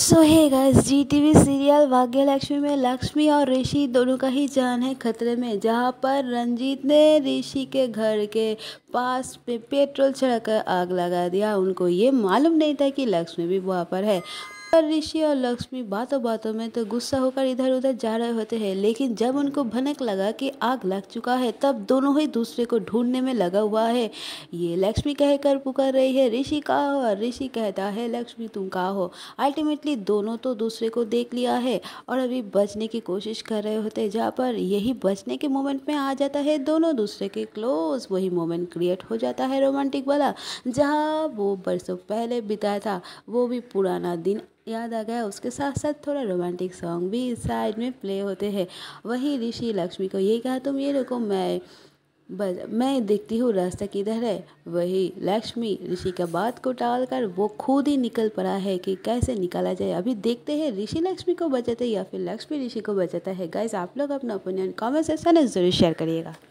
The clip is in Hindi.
सो है guys G T serial Lakshmi में लक्ष्मी और ऋषि दोनों का ही जान है खतरे में जहां पर रंजीत ने ऋषि के घर के पास पे पेट्रोल छिड़क आग लगा दिया उनको ये मालूम नहीं था कि लक्ष्मी भी वहां पर है पर ऋषि और लक्ष्मी बातों बातों में तो गुस्सा होकर इधर उधर जा रहे होते हैं लेकिन जब उनको भनक लगा कि आग लग चुका है तब दोनों ही दूसरे को ढूंढने में लगा हुआ है ये लक्ष्मी कहकर पुकार रही है ऋषि का हो और ऋषि कहता है लक्ष्मी तुम का हो अल्टीमेटली दोनों तो दूसरे को देख लिया है और अभी बचने की कोशिश कर रहे होते हैं जहाँ पर यही बचने के मोमेंट में आ जाता है दोनों दूसरे के क्लोज वही मोमेंट क्रिएट हो जाता है रोमांटिक वाला जहाँ वो बरसों पहले बिताया था वो भी पुराना दिन याद आ गया उसके साथ साथ थोड़ा रोमांटिक सॉन्ग भी इस साइड में प्ले होते हैं वही ऋषि लक्ष्मी को ये कहा तुम ये रुको मैं बस मैं देखती हूँ रास्ता किधर है वही लक्ष्मी ऋषि का बात को टाल कर वो खुद ही निकल पड़ा है कि कैसे निकाला जाए अभी देखते हैं ऋषि लक्ष्मी को बचाते या फिर लक्ष्मी ऋषि को बचाता है गाइस आप लोग अपना ओपिनियन कमेंट सेक्शन में ज़रूर शेयर करिएगा